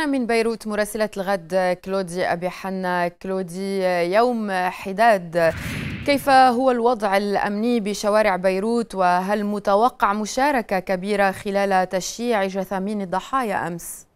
انطلقنا من بيروت مراسلة الغد كلودي أبي حنا كلودي يوم حداد كيف هو الوضع الأمني بشوارع بيروت وهل متوقع مشاركة كبيرة خلال تشييع جثامين الضحايا أمس؟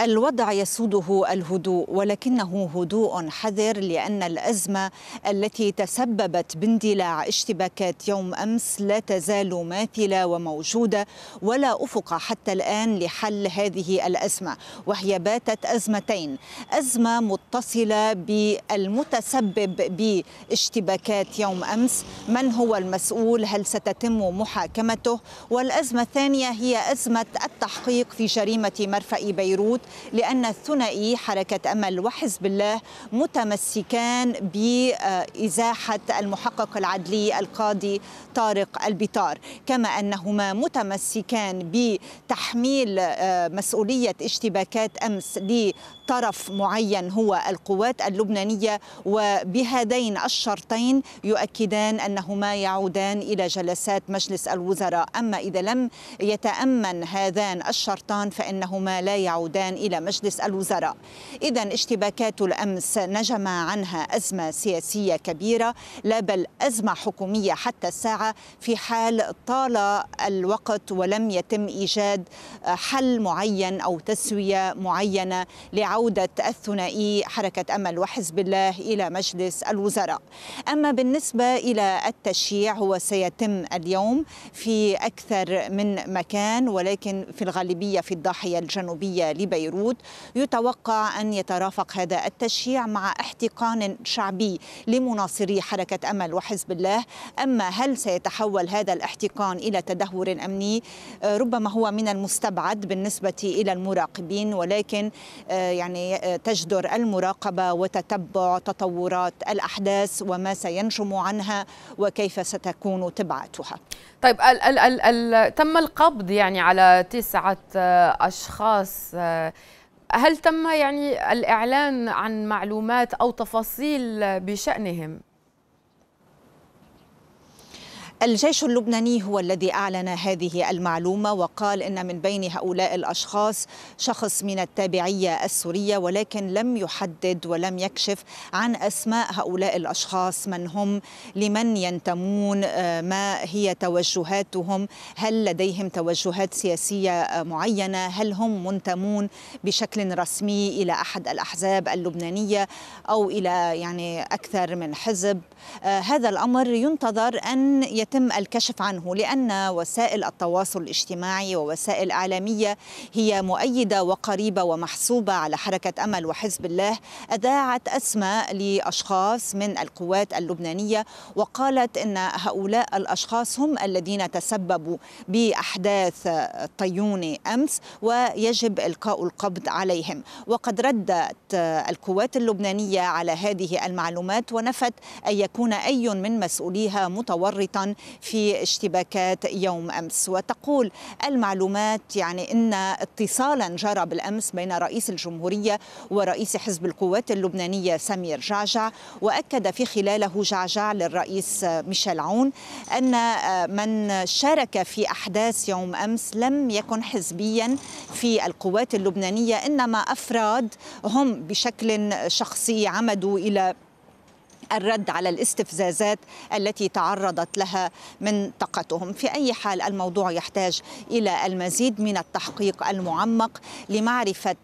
الوضع يسوده الهدوء ولكنه هدوء حذر لأن الأزمة التي تسببت باندلاع اشتباكات يوم أمس لا تزال ماثلة وموجودة ولا أفق حتى الآن لحل هذه الأزمة وهي باتت أزمتين أزمة متصلة بالمتسبب باشتباكات يوم أمس من هو المسؤول هل ستتم محاكمته والأزمة الثانية هي أزمة التحقيق في جريمة مرفأ بيروت لأن الثنائي حركة أمل وحزب الله متمسكان بإزاحة المحقق العدلي القاضي طارق البطار كما أنهما متمسكان بتحميل آه، مسؤولية اشتباكات أمس لطرف معين هو القوات اللبنانية وبهذين الشرطين يؤكدان أنهما يعودان إلى جلسات مجلس الوزراء أما إذا لم يتأمن هذان الشرطان فإنهما لا يعودان إلى مجلس الوزراء إذا اشتباكات الأمس نجم عنها أزمة سياسية كبيرة لا بل أزمة حكومية حتى الساعة في حال طال الوقت ولم يتم إيجاد حل معين أو تسوية معينة لعودة الثنائي حركة أمل وحزب الله إلى مجلس الوزراء أما بالنسبة إلى التشييع هو سيتم اليوم في أكثر من مكان ولكن في الغالبية في الضاحية الجنوبية لبيروت بيروت يتوقع أن يترافق هذا التشييع مع احتقان شعبي لمناصري حركة أمل وحزب الله أما هل سيتحول هذا الاحتقان إلى تدهور أمني آه، ربما هو من المستبعد بالنسبة إلى المراقبين ولكن آه، يعني آه، تجدر المراقبة وتتبع تطورات الأحداث وما سينجم عنها وكيف ستكون تبعاتها طيب ال ال ال ال تم القبض يعني على تسعة أشخاص هل تم يعني الإعلان عن معلومات أو تفاصيل بشأنهم؟ الجيش اللبناني هو الذي اعلن هذه المعلومه وقال ان من بين هؤلاء الاشخاص شخص من التابعيه السوريه ولكن لم يحدد ولم يكشف عن اسماء هؤلاء الاشخاص من هم لمن ينتمون آه، ما هي توجهاتهم هل لديهم توجهات سياسيه آه، معينه هل هم منتمون بشكل رسمي الى احد الاحزاب اللبنانيه او الى يعني اكثر من حزب آه، هذا الامر ينتظر ان يت يتم الكشف عنه لأن وسائل التواصل الاجتماعي ووسائل إعلامية هي مؤيدة وقريبة ومحسوبة على حركة أمل وحزب الله أذاعت أسماء لأشخاص من القوات اللبنانية وقالت أن هؤلاء الأشخاص هم الذين تسببوا بأحداث الطيونة أمس ويجب إلقاء القبض عليهم وقد ردت القوات اللبنانية على هذه المعلومات ونفت أن يكون أي من مسؤوليها متورطا في اشتباكات يوم امس وتقول المعلومات يعني ان اتصالا جرى بالامس بين رئيس الجمهوريه ورئيس حزب القوات اللبنانيه سمير جعجع واكد في خلاله جعجع للرئيس ميشيل عون ان من شارك في احداث يوم امس لم يكن حزبيا في القوات اللبنانيه انما افراد هم بشكل شخصي عمدوا الى الرد على الاستفزازات التي تعرضت لها من طاقتهم في أي حال الموضوع يحتاج إلى المزيد من التحقيق المعمق لمعرفة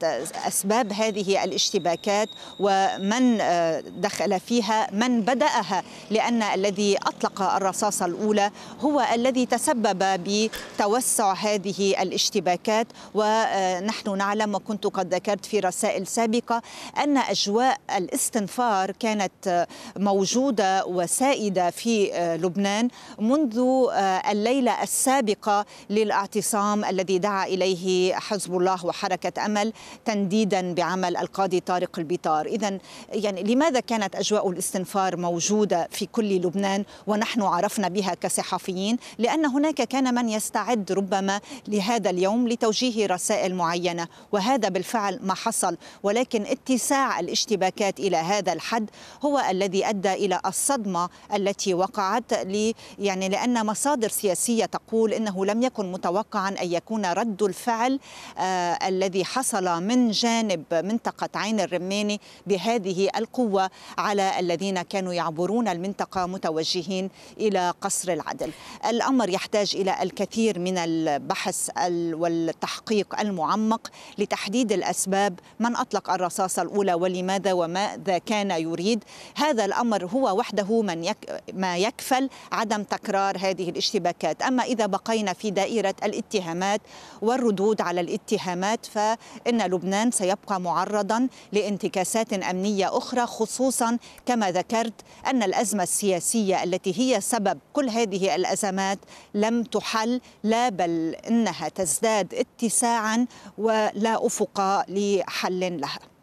أسباب هذه الاشتباكات ومن آه، دخل فيها من بدأها لأن الذي أطلق الرصاصة الأولى هو الذي تسبب بتوسع هذه الاشتباكات ونحن آه، نعلم وكنت قد ذكرت في رسائل سابقة أن أجواء الاستنفار كانت آه، موجودة وسائدة في آه، لبنان منذ آه، الليلة السابقة للاعتصام الذي دعا إليه حزب الله وحركة أمل تنديدا بعمل القاضي طارق البطار إذا يعني لماذا كانت أجواء الاستنفار موجودة في كل لبنان ونحن عرفنا بها كصحفيين لأن هناك كان من يستعد ربما لهذا اليوم لتوجيه رسائل معينة وهذا بالفعل ما حصل ولكن اتساع الاشتباكات إلى هذا الحد هو الذي ادى الى الصدمه التي وقعت لي يعني لان مصادر سياسيه تقول انه لم يكن متوقعا ان يكون رد الفعل آه الذي حصل من جانب منطقه عين الرماني بهذه القوه على الذين كانوا يعبرون المنطقه متوجهين الى قصر العدل. الامر يحتاج الى الكثير من البحث والتحقيق المعمق لتحديد الاسباب من اطلق الرصاصه الاولى ولماذا وماذا كان يريد هذا الامر هو وحده من يك ما يكفل عدم تكرار هذه الاشتباكات، اما اذا بقينا في دائره الاتهامات والردود على الاتهامات فان لبنان سيبقى معرضا لانتكاسات امنيه اخرى خصوصا كما ذكرت ان الازمه السياسيه التي هي سبب كل هذه الازمات لم تحل لا بل انها تزداد اتساعا ولا افق لحل لها.